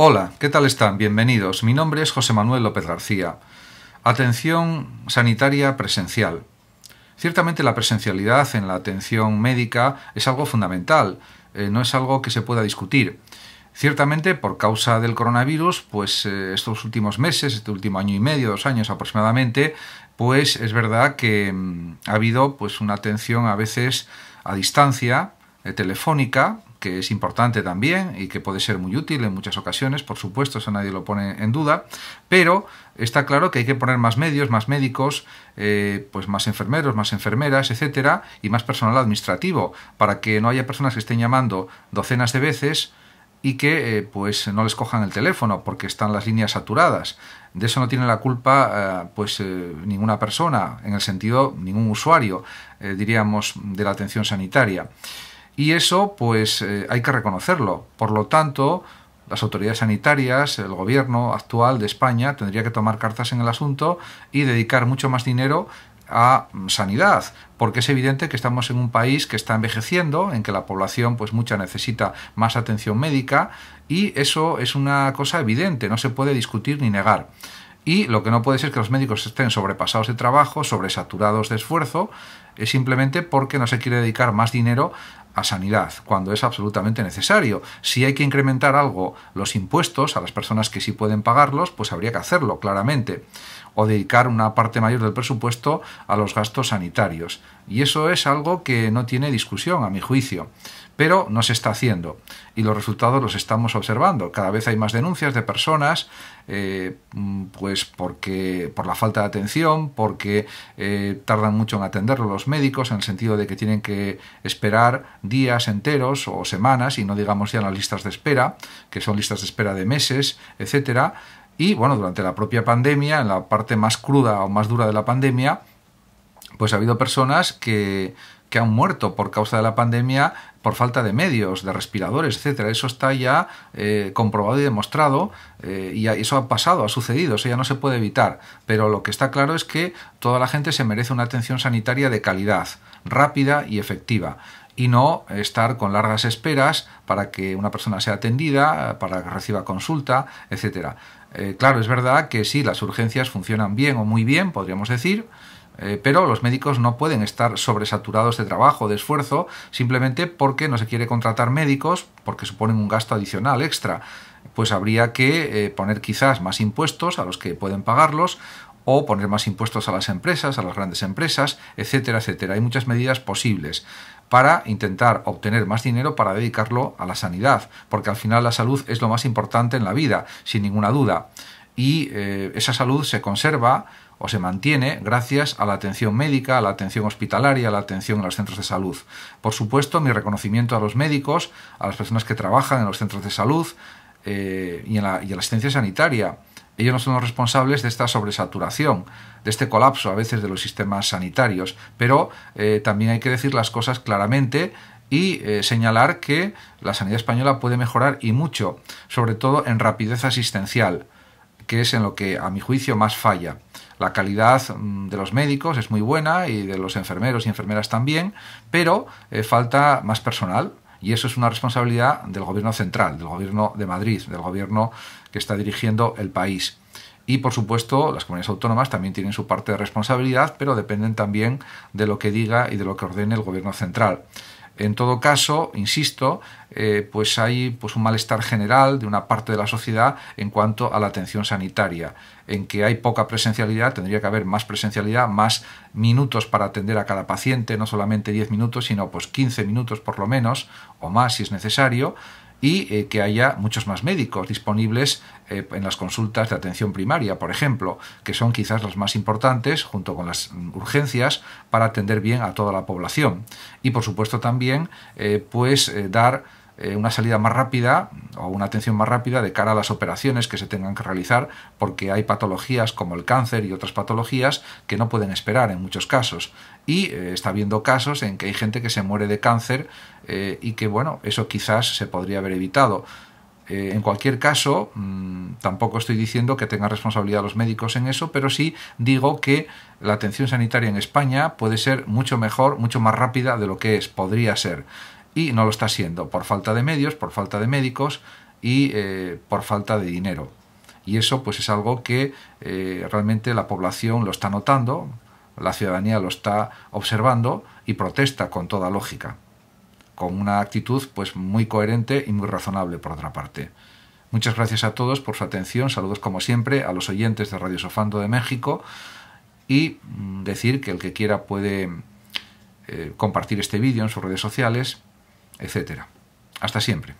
Hola, ¿qué tal están? Bienvenidos. Mi nombre es José Manuel López García. Atención sanitaria presencial. Ciertamente la presencialidad en la atención médica es algo fundamental, eh, no es algo que se pueda discutir. Ciertamente, por causa del coronavirus, pues eh, estos últimos meses, este último año y medio, dos años aproximadamente, pues es verdad que mm, ha habido pues una atención a veces a distancia, eh, telefónica, que es importante también y que puede ser muy útil en muchas ocasiones, por supuesto, eso nadie lo pone en duda, pero está claro que hay que poner más medios, más médicos, eh, pues más enfermeros, más enfermeras, etcétera, y más personal administrativo, para que no haya personas que estén llamando docenas de veces y que eh, pues no les cojan el teléfono porque están las líneas saturadas. De eso no tiene la culpa eh, pues ninguna persona, en el sentido ningún usuario, diríamos, de la atención sanitaria. Y eso pues eh, hay que reconocerlo. Por lo tanto, las autoridades sanitarias, el gobierno actual de España tendría que tomar cartas en el asunto y dedicar mucho más dinero a mm, sanidad, porque es evidente que estamos en un país que está envejeciendo, en que la población pues mucha necesita más atención médica y eso es una cosa evidente, no se puede discutir ni negar. Y lo que no puede ser que los médicos estén sobrepasados de trabajo, sobresaturados de esfuerzo, es simplemente porque no se quiere dedicar más dinero a sanidad, cuando es absolutamente necesario. Si hay que incrementar algo los impuestos a las personas que sí pueden pagarlos, pues habría que hacerlo, claramente, o dedicar una parte mayor del presupuesto a los gastos sanitarios. Y eso es algo que no tiene discusión, a mi juicio pero no se está haciendo y los resultados los estamos observando. Cada vez hay más denuncias de personas, eh, mm, pues porque por la falta de atención, porque eh, tardan mucho en atenderlo los médicos, en el sentido de que tienen que esperar días enteros o semanas, y no digamos ya las listas de espera, que son listas de espera de meses, etcétera. Y bueno, durante la propia pandemia, en la parte más cruda o más dura de la pandemia, pues ha habido personas que, han muerto por causa de la pandemia por falta de medios, de respiradores, etcétera. Eso está ya eh, comprobado y demostrado eh, y eso ha pasado, ha sucedido, eso ya no se puede evitar. Pero lo que está claro es que toda la gente se merece una atención sanitaria de calidad, rápida y efectiva y no estar con largas esperas para que una persona sea atendida, para que reciba consulta, etc. Eh, claro, es verdad que sí, las urgencias funcionan bien o muy bien, podríamos decir, eh, pero los médicos no pueden estar sobresaturados de trabajo, de esfuerzo, simplemente porque no se quiere contratar médicos, porque suponen un gasto adicional extra. Pues habría que eh, poner quizás más impuestos a los que pueden pagarlos o poner más impuestos a las empresas, a las grandes empresas, etcétera, etcétera. Hay muchas medidas posibles para intentar obtener más dinero para dedicarlo a la sanidad, porque al final la salud es lo más importante en la vida, sin ninguna duda. Y eh, esa salud se conserva o se mantiene gracias a la atención médica, a la atención hospitalaria, a la atención en los centros de salud. Por supuesto, mi reconocimiento a los médicos, a las personas que trabajan en los centros de salud eh, y, en y a la asistencia sanitaria ellos no son los responsables de esta sobresaturación, de este colapso a veces de los sistemas sanitarios, pero eh, también hay que decir las cosas claramente y eh, señalar que la sanidad española puede mejorar y mucho, sobre todo en rapidez asistencial, que es en lo que a mi juicio más falla. La calidad mm, de los médicos es muy buena y de los enfermeros y enfermeras también, pero eh, falta más personal, y eso es una responsabilidad del gobierno central, del gobierno de Madrid, del gobierno que está dirigiendo el país. Y por supuesto, las comunidades autónomas también tienen su parte de responsabilidad, pero dependen también de lo que diga y de lo que ordene el gobierno central. En todo caso, insisto, eh, pues hay pues un malestar general de una parte de la sociedad en cuanto a la atención sanitaria, en que hay poca presencialidad, tendría que haber más presencialidad, más minutos para atender a cada paciente, no solamente 10 minutos, sino pues 15 minutos por lo menos, o más si es necesario, y eh, que haya muchos más médicos disponibles eh, en las consultas de atención primaria, por ejemplo, que son quizás las más importantes, junto con las mm, urgencias, para atender bien a toda la población. Y por supuesto también, eh, pues, dar eh, una salida más rápida o una atención más rápida de cara a las operaciones que se tengan que realizar porque hay patologías como el cáncer y otras patologías que no pueden esperar en muchos casos. Y eh, está habiendo casos en que hay gente que se muere de cáncer eh, y que, bueno, eso quizás se podría haber evitado. en cualquier caso, mm, tampoco estoy diciendo que tengan responsabilidad los médicos en eso, pero sí digo que la atención sanitaria en España puede ser mucho mejor, mucho más rápida de lo que es, podría ser y no lo está siendo por falta de medios, por falta de médicos y eh, por falta de dinero. Y eso pues es algo que eh, realmente la población lo está notando, la ciudadanía lo está observando y protesta con toda lógica, con una actitud pues muy coherente y muy razonable por otra parte. Muchas gracias a todos por su atención, saludos como siempre a los oyentes de Radio Sofando de México y mm, decir que el que quiera puede eh, compartir este vídeo en sus redes sociales ...etcétera... Hasta siempre.